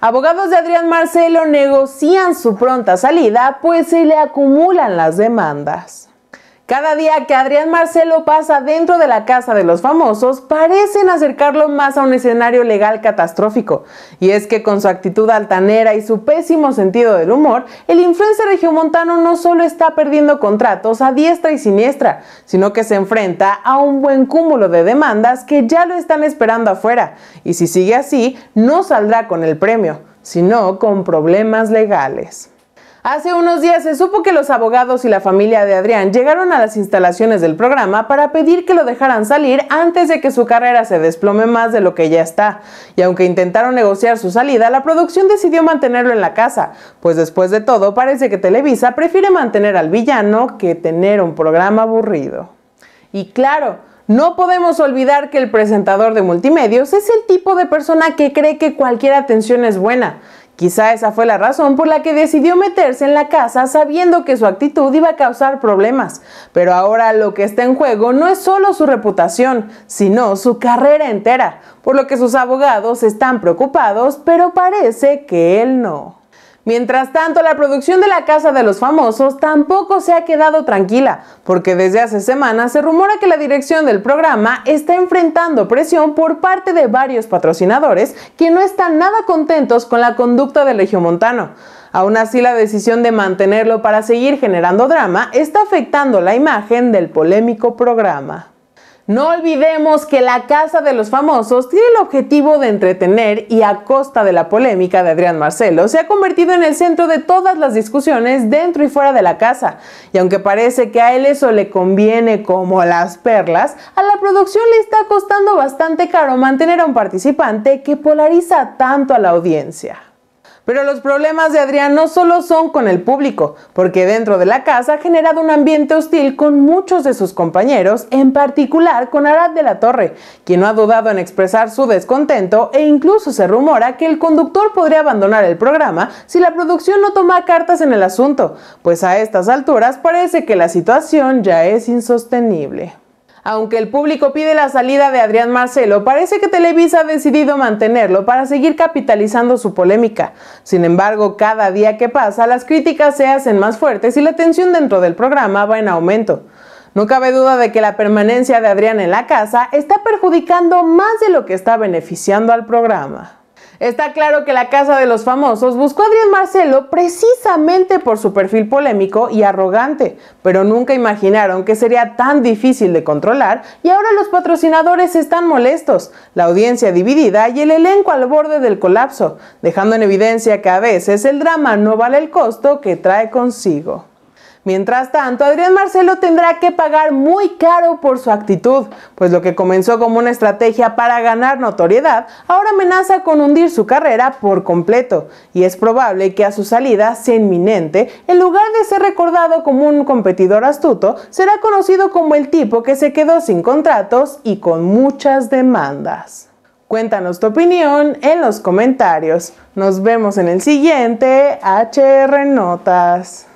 Abogados de Adrián Marcelo negocian su pronta salida, pues se le acumulan las demandas. Cada día que Adrián Marcelo pasa dentro de la casa de los famosos, parecen acercarlo más a un escenario legal catastrófico. Y es que con su actitud altanera y su pésimo sentido del humor, el influencer regiomontano no solo está perdiendo contratos a diestra y siniestra, sino que se enfrenta a un buen cúmulo de demandas que ya lo están esperando afuera. Y si sigue así, no saldrá con el premio, sino con problemas legales. Hace unos días se supo que los abogados y la familia de Adrián llegaron a las instalaciones del programa para pedir que lo dejaran salir antes de que su carrera se desplome más de lo que ya está. Y aunque intentaron negociar su salida, la producción decidió mantenerlo en la casa, pues después de todo parece que Televisa prefiere mantener al villano que tener un programa aburrido. Y claro, no podemos olvidar que el presentador de multimedios es el tipo de persona que cree que cualquier atención es buena Quizá esa fue la razón por la que decidió meterse en la casa sabiendo que su actitud iba a causar problemas. Pero ahora lo que está en juego no es solo su reputación, sino su carrera entera, por lo que sus abogados están preocupados, pero parece que él no. Mientras tanto, la producción de La Casa de los Famosos tampoco se ha quedado tranquila, porque desde hace semanas se rumora que la dirección del programa está enfrentando presión por parte de varios patrocinadores que no están nada contentos con la conducta Legio Montano. Aún así, la decisión de mantenerlo para seguir generando drama está afectando la imagen del polémico programa. No olvidemos que la Casa de los Famosos tiene el objetivo de entretener y a costa de la polémica de Adrián Marcelo, se ha convertido en el centro de todas las discusiones dentro y fuera de la casa. Y aunque parece que a él eso le conviene como las perlas, a la producción le está costando bastante caro mantener a un participante que polariza tanto a la audiencia. Pero los problemas de Adrián no solo son con el público, porque dentro de la casa ha generado un ambiente hostil con muchos de sus compañeros, en particular con Arad de la Torre, quien no ha dudado en expresar su descontento e incluso se rumora que el conductor podría abandonar el programa si la producción no toma cartas en el asunto, pues a estas alturas parece que la situación ya es insostenible. Aunque el público pide la salida de Adrián Marcelo, parece que Televisa ha decidido mantenerlo para seguir capitalizando su polémica. Sin embargo, cada día que pasa, las críticas se hacen más fuertes y la tensión dentro del programa va en aumento. No cabe duda de que la permanencia de Adrián en la casa está perjudicando más de lo que está beneficiando al programa. Está claro que la Casa de los Famosos buscó a Adrián Marcelo precisamente por su perfil polémico y arrogante, pero nunca imaginaron que sería tan difícil de controlar y ahora los patrocinadores están molestos, la audiencia dividida y el elenco al borde del colapso, dejando en evidencia que a veces el drama no vale el costo que trae consigo. Mientras tanto, Adrián Marcelo tendrá que pagar muy caro por su actitud, pues lo que comenzó como una estrategia para ganar notoriedad, ahora amenaza con hundir su carrera por completo, y es probable que a su salida sea inminente, en lugar de ser recordado como un competidor astuto, será conocido como el tipo que se quedó sin contratos y con muchas demandas. Cuéntanos tu opinión en los comentarios. Nos vemos en el siguiente HR Notas.